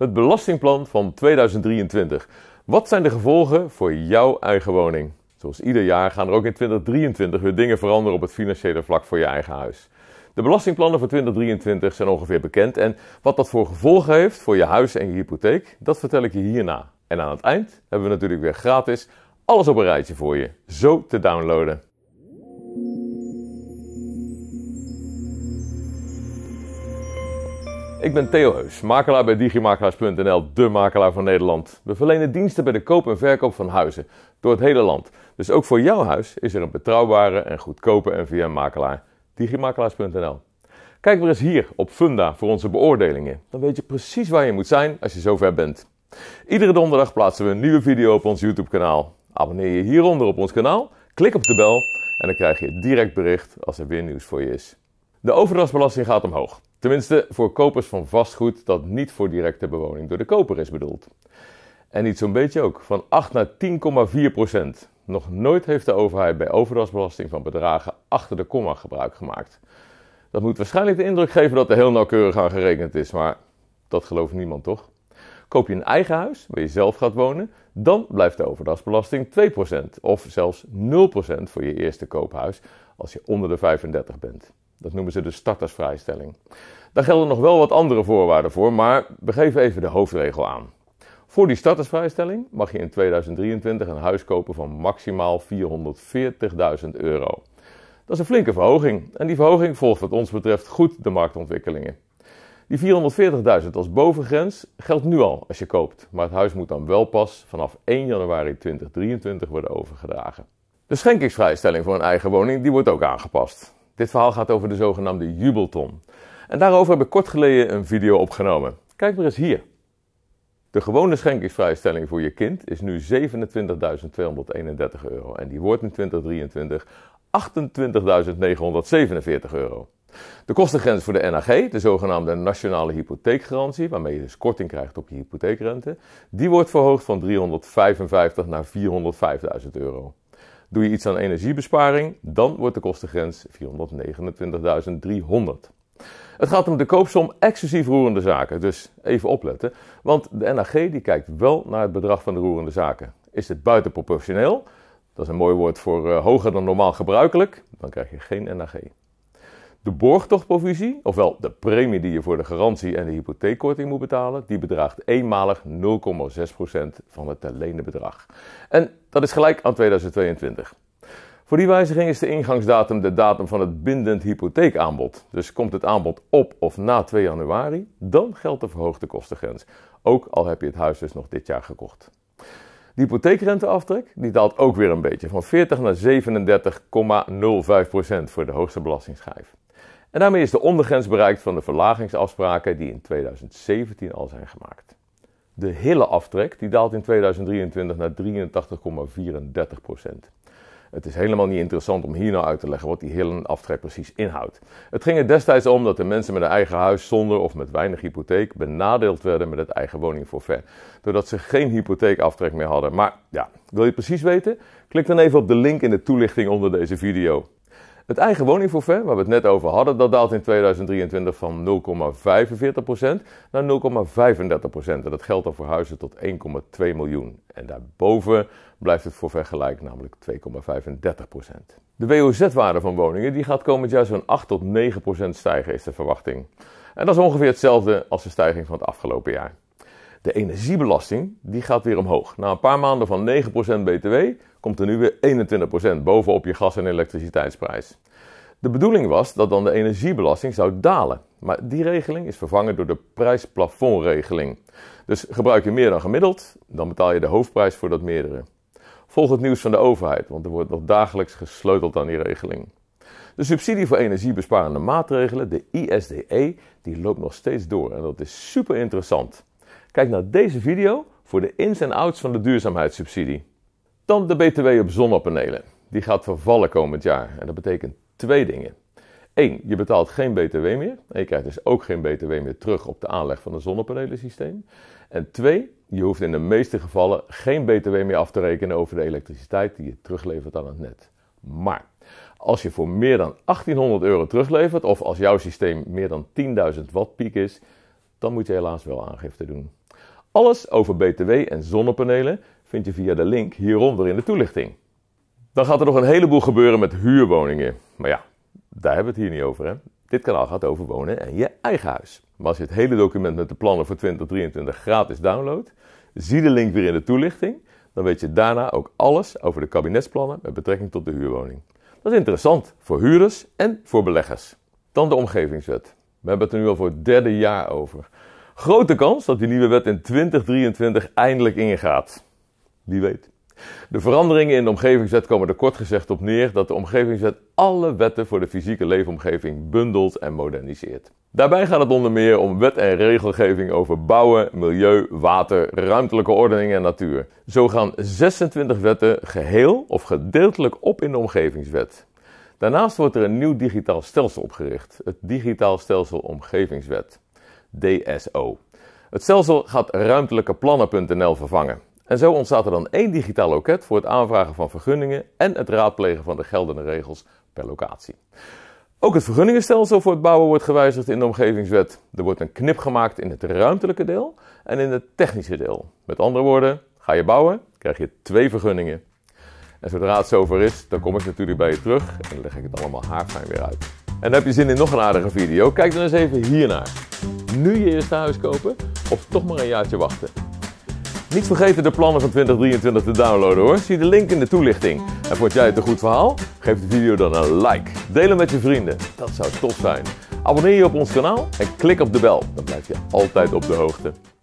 het belastingplan van 2023. Wat zijn de gevolgen voor jouw eigen woning? Zoals ieder jaar gaan er ook in 2023 weer dingen veranderen op het financiële vlak voor je eigen huis. De belastingplannen voor 2023 zijn ongeveer bekend en wat dat voor gevolgen heeft voor je huis en je hypotheek, dat vertel ik je hierna. En aan het eind hebben we natuurlijk weer gratis alles op een rijtje voor je, zo te downloaden. Ik ben Theo Heus, makelaar bij digimakelaars.nl, de makelaar van Nederland. We verlenen diensten bij de koop en verkoop van huizen door het hele land. Dus ook voor jouw huis is er een betrouwbare en goedkope NVM-makelaar, digimakelaars.nl. Kijk maar eens hier op Funda voor onze beoordelingen. Dan weet je precies waar je moet zijn als je zover bent. Iedere donderdag plaatsen we een nieuwe video op ons YouTube-kanaal. Abonneer je hieronder op ons kanaal, klik op de bel en dan krijg je direct bericht als er weer nieuws voor je is. De overdrachtsbelasting gaat omhoog. Tenminste, voor kopers van vastgoed dat niet voor directe bewoning door de koper is bedoeld. En niet zo'n beetje ook, van 8 naar 10,4 procent. Nog nooit heeft de overheid bij overdrachtsbelasting van bedragen achter de komma gebruik gemaakt. Dat moet waarschijnlijk de indruk geven dat er heel nauwkeurig aan gerekend is, maar dat gelooft niemand toch? Koop je een eigen huis waar je zelf gaat wonen, dan blijft de overdrachtsbelasting 2% of zelfs 0% voor je eerste koophuis als je onder de 35 bent. Dat noemen ze de startersvrijstelling. Daar gelden nog wel wat andere voorwaarden voor, maar we geven even de hoofdregel aan. Voor die startersvrijstelling mag je in 2023 een huis kopen van maximaal 440.000 euro. Dat is een flinke verhoging en die verhoging volgt wat ons betreft goed de marktontwikkelingen. Die 440.000 als bovengrens geldt nu al als je koopt, maar het huis moet dan wel pas vanaf 1 januari 2023 worden overgedragen. De schenkingsvrijstelling voor een eigen woning die wordt ook aangepast. Dit verhaal gaat over de zogenaamde jubelton. En daarover heb ik kort geleden een video opgenomen. Kijk maar eens hier. De gewone schenkingsvrijstelling voor je kind is nu 27.231 euro en die wordt in 2023 28.947 euro. De kostengrens voor de NAG, de zogenaamde nationale hypotheekgarantie, waarmee je dus korting krijgt op je hypotheekrente, die wordt verhoogd van 355 naar 405.000 euro. Doe je iets aan energiebesparing, dan wordt de kostengrens 429.300. Het gaat om de koopsom exclusief roerende zaken, dus even opletten. Want de NAG die kijkt wel naar het bedrag van de roerende zaken. Is dit buitenproportioneel? Dat is een mooi woord voor eh, hoger dan normaal gebruikelijk. Dan krijg je geen NAG. De borgtochtprovisie, ofwel de premie die je voor de garantie en de hypotheekkorting moet betalen, die bedraagt eenmalig 0,6% van het te lenen bedrag. En dat is gelijk aan 2022. Voor die wijziging is de ingangsdatum de datum van het bindend hypotheekaanbod. Dus komt het aanbod op of na 2 januari, dan geldt de verhoogde kostengrens. Ook al heb je het huis dus nog dit jaar gekocht. De hypotheekrenteaftrek die daalt ook weer een beetje, van 40 naar 37,05 voor de hoogste belastingsschijf. En daarmee is de ondergrens bereikt van de verlagingsafspraken die in 2017 al zijn gemaakt. De hele aftrek die daalt in 2023 naar 83,34 Het is helemaal niet interessant om hier nou uit te leggen wat die hele aftrek precies inhoudt. Het ging er destijds om dat de mensen met een eigen huis zonder of met weinig hypotheek benadeeld werden met het eigen woningforfait. Doordat ze geen hypotheekaftrek meer hadden. Maar ja, wil je precies weten? Klik dan even op de link in de toelichting onder deze video. Het eigen woningforfait, waar we het net over hadden, dat daalt in 2023 van 0,45% naar 0,35%. En dat geldt dan voor huizen tot 1,2 miljoen. En daarboven blijft het forfait gelijk, namelijk 2,35%. De WOZ-waarde van woningen die gaat komend jaar zo'n 8 tot 9% stijgen, is de verwachting. En dat is ongeveer hetzelfde als de stijging van het afgelopen jaar. De energiebelasting die gaat weer omhoog. Na een paar maanden van 9% BTW komt er nu weer 21% bovenop je gas- en elektriciteitsprijs. De bedoeling was dat dan de energiebelasting zou dalen, maar die regeling is vervangen door de prijsplafondregeling. Dus gebruik je meer dan gemiddeld, dan betaal je de hoofdprijs voor dat meerdere. Volg het nieuws van de overheid, want er wordt nog dagelijks gesleuteld aan die regeling. De subsidie voor energiebesparende maatregelen, de ISDE, die loopt nog steeds door en dat is super interessant. Kijk naar deze video voor de ins en outs van de duurzaamheidssubsidie. Dan de BTW op zonnepanelen. Die gaat vervallen komend jaar en dat betekent twee dingen. Eén, Je betaalt geen BTW meer. En je krijgt dus ook geen BTW meer terug op de aanleg van een zonnepanelensysteem. En twee, Je hoeft in de meeste gevallen geen BTW meer af te rekenen over de elektriciteit die je teruglevert aan het net. Maar als je voor meer dan 1800 euro teruglevert, of als jouw systeem meer dan 10.000 watt piek is, dan moet je helaas wel aangifte doen. Alles over BTW en zonnepanelen vind je via de link hieronder in de toelichting. Dan gaat er nog een heleboel gebeuren met huurwoningen. Maar ja, daar hebben we het hier niet over. Hè? Dit kanaal gaat over wonen en je eigen huis. Maar als je het hele document met de plannen voor 2023 gratis downloadt, zie de link weer in de toelichting. Dan weet je daarna ook alles over de kabinetsplannen met betrekking tot de huurwoning. Dat is interessant voor huurders en voor beleggers. Dan de omgevingswet. We hebben het er nu al voor het derde jaar over. Grote kans dat die nieuwe wet in 2023 eindelijk ingaat. Wie weet. De veranderingen in de omgevingswet komen er kort gezegd op neer dat de omgevingswet alle wetten voor de fysieke leefomgeving bundelt en moderniseert. Daarbij gaat het onder meer om wet en regelgeving over bouwen, milieu, water, ruimtelijke ordening en natuur. Zo gaan 26 wetten geheel of gedeeltelijk op in de omgevingswet. Daarnaast wordt er een nieuw digitaal stelsel opgericht, het Digitaal Stelsel Omgevingswet. DSO. Het stelsel gaat ruimtelijkeplannen.nl vervangen. En zo ontstaat er dan één digitaal loket voor het aanvragen van vergunningen en het raadplegen van de geldende regels per locatie. Ook het vergunningenstelsel voor het bouwen wordt gewijzigd in de omgevingswet. Er wordt een knip gemaakt in het ruimtelijke deel en in het technische deel. Met andere woorden, ga je bouwen, krijg je twee vergunningen. En zodra het zover is, dan kom ik natuurlijk bij je terug en leg ik het allemaal haarfijn weer uit. En heb je zin in nog een aardige video? Kijk dan eens even hiernaar. Nu je eerste huis kopen of toch maar een jaartje wachten? Niet vergeten de plannen van 2023 te downloaden hoor. Zie de link in de toelichting. En vond jij het een goed verhaal? Geef de video dan een like. Deel hem met je vrienden. Dat zou tof zijn. Abonneer je op ons kanaal en klik op de bel. Dan blijf je altijd op de hoogte.